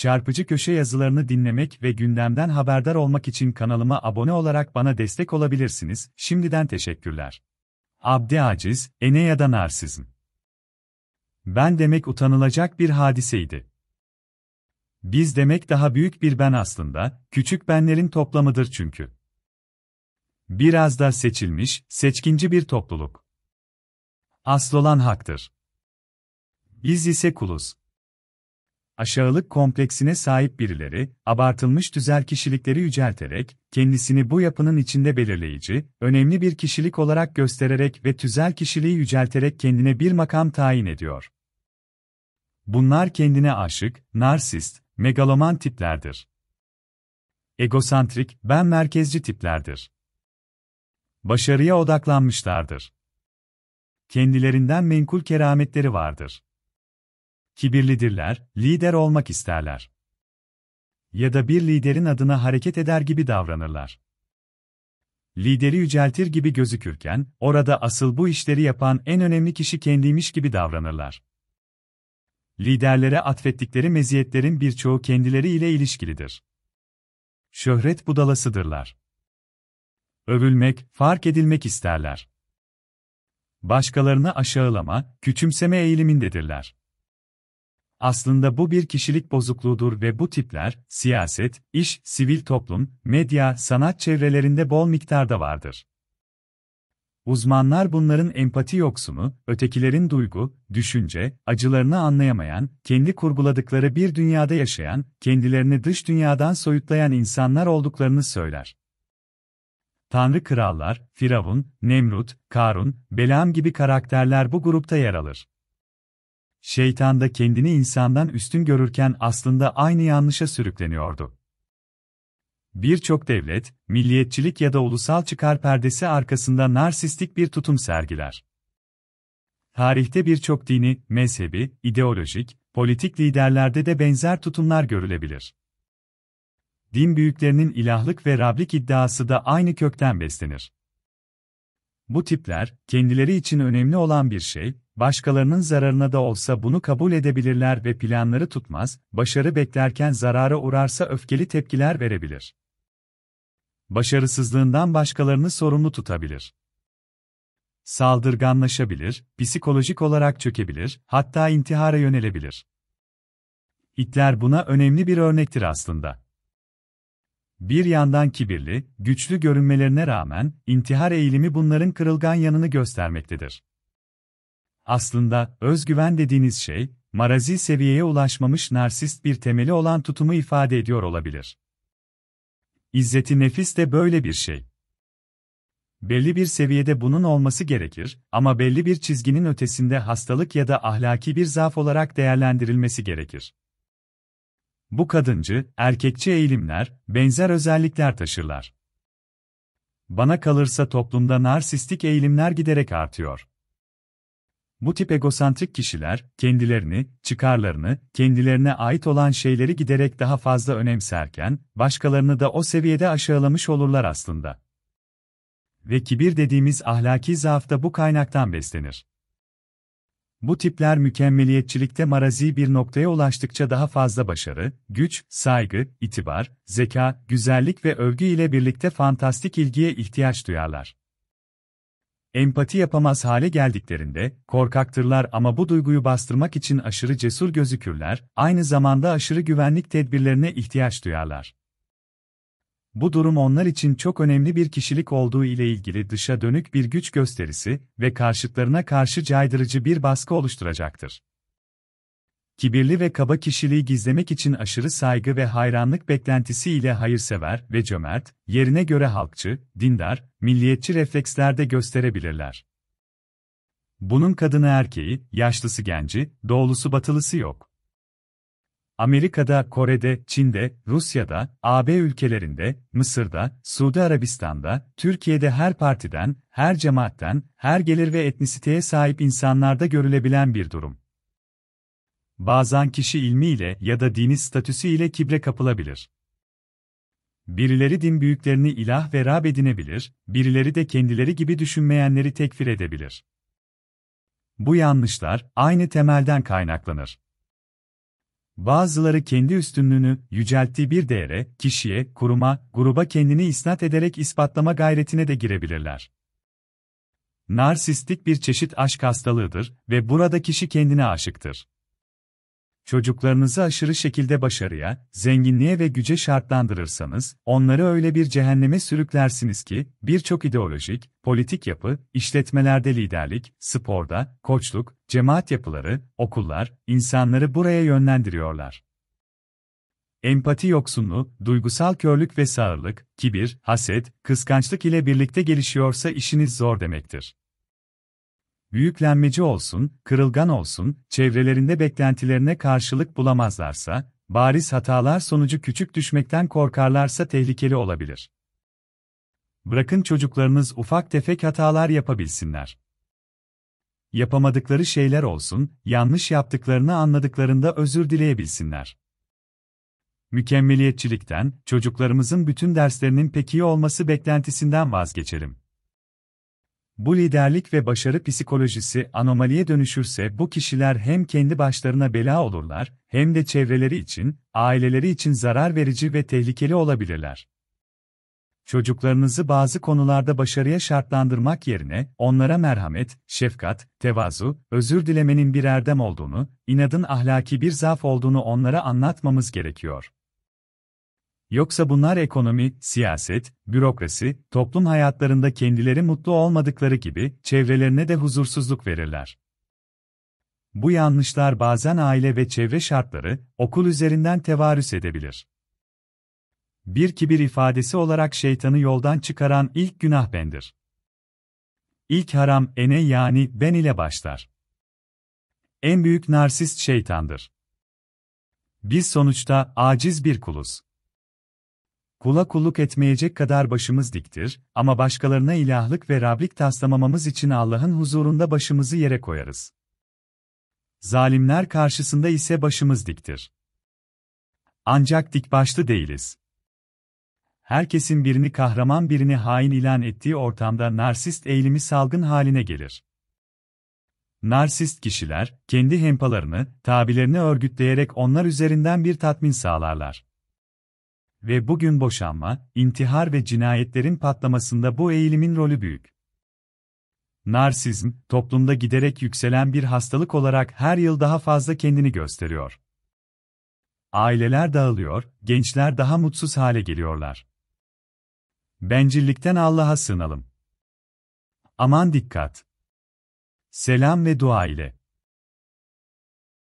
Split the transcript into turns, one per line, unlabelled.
Çarpıcı köşe yazılarını dinlemek ve gündemden haberdar olmak için kanalıma abone olarak bana destek olabilirsiniz. Şimdiden teşekkürler. Abdi Aciz, Eneya'da Narsizm Ben demek utanılacak bir hadiseydi. Biz demek daha büyük bir ben aslında, küçük benlerin toplamıdır çünkü. Biraz da seçilmiş, seçkinci bir topluluk. Asıl olan haktır. Biz ise kuluz aşağılık kompleksine sahip birileri, abartılmış tüzel kişilikleri yücelterek, kendisini bu yapının içinde belirleyici, önemli bir kişilik olarak göstererek ve tüzel kişiliği yücelterek kendine bir makam tayin ediyor. Bunlar kendine aşık, narsist, megaloman tiplerdir. Egosantrik, ben merkezci tiplerdir. Başarıya odaklanmışlardır. Kendilerinden menkul kerametleri vardır Kibirlidirler, lider olmak isterler. Ya da bir liderin adına hareket eder gibi davranırlar. Lideri yüceltir gibi gözükürken, orada asıl bu işleri yapan en önemli kişi kendiymiş gibi davranırlar. Liderlere atfettikleri meziyetlerin birçoğu kendileri ile ilişkilidir. Şöhret budalasıdırlar. Övülmek, fark edilmek isterler başkalarını aşağılama, küçümseme eğilimindedirler. Aslında bu bir kişilik bozukluğudur ve bu tipler, siyaset, iş, sivil toplum, medya, sanat çevrelerinde bol miktarda vardır. Uzmanlar bunların empati yoksunu, ötekilerin duygu, düşünce, acılarını anlayamayan, kendi kurguladıkları bir dünyada yaşayan, kendilerini dış dünyadan soyutlayan insanlar olduklarını söyler. Tanrı krallar, Firavun, Nemrut, Karun, Belam gibi karakterler bu grupta yer alır. Şeytan da kendini insandan üstün görürken aslında aynı yanlışa sürükleniyordu. Birçok devlet, milliyetçilik ya da ulusal çıkar perdesi arkasında narsistik bir tutum sergiler. Tarihte birçok dini, mezhebi, ideolojik, politik liderlerde de benzer tutumlar görülebilir. Din büyüklerinin ilahlık ve rablik iddiası da aynı kökten beslenir. Bu tipler, kendileri için önemli olan bir şey, başkalarının zararına da olsa bunu kabul edebilirler ve planları tutmaz, başarı beklerken zarara uğrarsa öfkeli tepkiler verebilir. Başarısızlığından başkalarını sorumlu tutabilir. Saldırganlaşabilir, psikolojik olarak çökebilir, hatta intihara yönelebilir. Hitler buna önemli bir örnektir aslında. Bir yandan kibirli, güçlü görünmelerine rağmen intihar eğilimi bunların kırılgan yanını göstermektedir. Aslında, özgüven dediğiniz şey, marazi seviyeye ulaşmamış narsist bir temeli olan tutumu ifade ediyor olabilir. İzzeti nefis de böyle bir şey. Belli bir seviyede bunun olması gerekir ama belli bir çizginin ötesinde hastalık ya da ahlaki bir zaaf olarak değerlendirilmesi gerekir. Bu kadıncı, erkekçi eğilimler benzer özellikler taşırlar. Bana kalırsa toplumda narsistik eğilimler giderek artıyor. Bu tip egosantrik kişiler, kendilerini, çıkarlarını, kendilerine ait olan şeyleri giderek daha fazla önemserken, başkalarını da o seviyede aşağılamış olurlar aslında. Ve kibir dediğimiz ahlaki zaaf da bu kaynaktan beslenir. Bu tipler mükemmeliyetçilikte marazi bir noktaya ulaştıkça daha fazla başarı, güç, saygı, itibar, zeka, güzellik ve övgü ile birlikte fantastik ilgiye ihtiyaç duyarlar. Empati yapamaz hale geldiklerinde, korkaktırlar ama bu duyguyu bastırmak için aşırı cesur gözükürler, aynı zamanda aşırı güvenlik tedbirlerine ihtiyaç duyarlar. Bu durum onlar için çok önemli bir kişilik olduğu ile ilgili dışa dönük bir güç gösterisi ve karşıtlarına karşı caydırıcı bir baskı oluşturacaktır kibirli ve kaba kişiliği gizlemek için aşırı saygı ve hayranlık beklentisi ile hayırsever ve cömert, yerine göre halkçı, dindar, milliyetçi reflekslerde gösterebilirler. Bunun kadını erkeği, yaşlısı genci, doğulusu batılısı yok. Amerika'da, Kore'de, Çin'de, Rusya'da, AB ülkelerinde, Mısır'da, Suudi Arabistan'da, Türkiye'de her partiden, her cemaatten, her gelir ve etnisiteye sahip insanlarda görülebilen bir durum. Bazen kişi ilmiyle ya da dini statüsü ile kibre kapılabilir. Birileri din büyüklerini ilah ve Rab edinebilir, birileri de kendileri gibi düşünmeyenleri tekfir edebilir. Bu yanlışlar aynı temelden kaynaklanır. Bazıları kendi üstünlüğünü, yücelttiği bir değere, kişiye, kuruma, gruba kendini isnat ederek ispatlama gayretine de girebilirler. Narsistik bir çeşit aşk hastalığıdır ve burada kişi kendine aşıktır. Çocuklarınızı aşırı şekilde başarıya, zenginliğe ve güce şartlandırırsanız, onları öyle bir cehenneme sürüklersiniz ki, birçok ideolojik, politik yapı, işletmelerde liderlik, sporda, koçluk, cemaat yapıları, okullar, insanları buraya yönlendiriyorlar. Empati yoksunluğu, duygusal körlük ve sağırlık, kibir, haset, kıskançlık ile birlikte gelişiyorsa işiniz zor demektir büyüklenmeci olsun, kırılgan olsun, çevrelerinde beklentilerine karşılık bulamazlarsa, bariz hatalar sonucu küçük düşmekten korkarlarsa tehlikeli olabilir. Bırakın çocuklarınız ufak tefek hatalar yapabilsinler. Yapamadıkları şeyler olsun, yanlış yaptıklarını anladıklarında özür dileyebilsinler. Mükemmeliyetçilikten, çocuklarımızın bütün derslerinin pek iyi olması beklentisinden vazgeçelim. Bu liderlik ve başarı psikolojisi anomaliye dönüşürse bu kişiler hem kendi başlarına bela olurlar, hem de çevreleri için, aileleri için zarar verici ve tehlikeli olabilirler. Çocuklarınızı bazı konularda başarıya şartlandırmak yerine onlara merhamet, şefkat, tevazu, özür dilemenin bir erdem olduğunu, inadın ahlaki bir zaaf olduğunu onlara anlatmamız gerekiyor. Yoksa bunlar ekonomi, siyaset, bürokrasi, toplum hayatlarında kendileri mutlu olmadıkları gibi çevrelerine de huzursuzluk verirler. Bu yanlışlar bazen aile ve çevre şartları, okul üzerinden tevarüs edebilir. Bir kibir ifadesi olarak şeytanı yoldan çıkaran ilk günah bendir. İlk haram ene yani ben ile başlar. En büyük narsist şeytandır. Biz sonuçta aciz bir kuluz. Kula kulluk etmeyecek kadar başımız diktir, ama başkalarına ilahlık ve rablik taslamamamız için Allah'ın huzurunda başımızı yere koyarız. Zalimler karşısında ise başımız diktir. Ancak dik başlı değiliz. Herkesin birini kahraman birini hain ilan ettiği ortamda narsist eğilimi salgın haline gelir. Narsist kişiler, kendi hempalarını, tabilerini örgütleyerek onlar üzerinden bir tatmin sağlarlar. Ve bugün boşanma, intihar ve cinayetlerin patlamasında bu eğilimin rolü büyük. Narsizm, toplumda giderek yükselen bir hastalık olarak her yıl daha fazla kendini gösteriyor. Aileler dağılıyor, gençler daha mutsuz hale geliyorlar. Bencillikten Allah'a sığınalım. Aman dikkat. Selam ve dua ile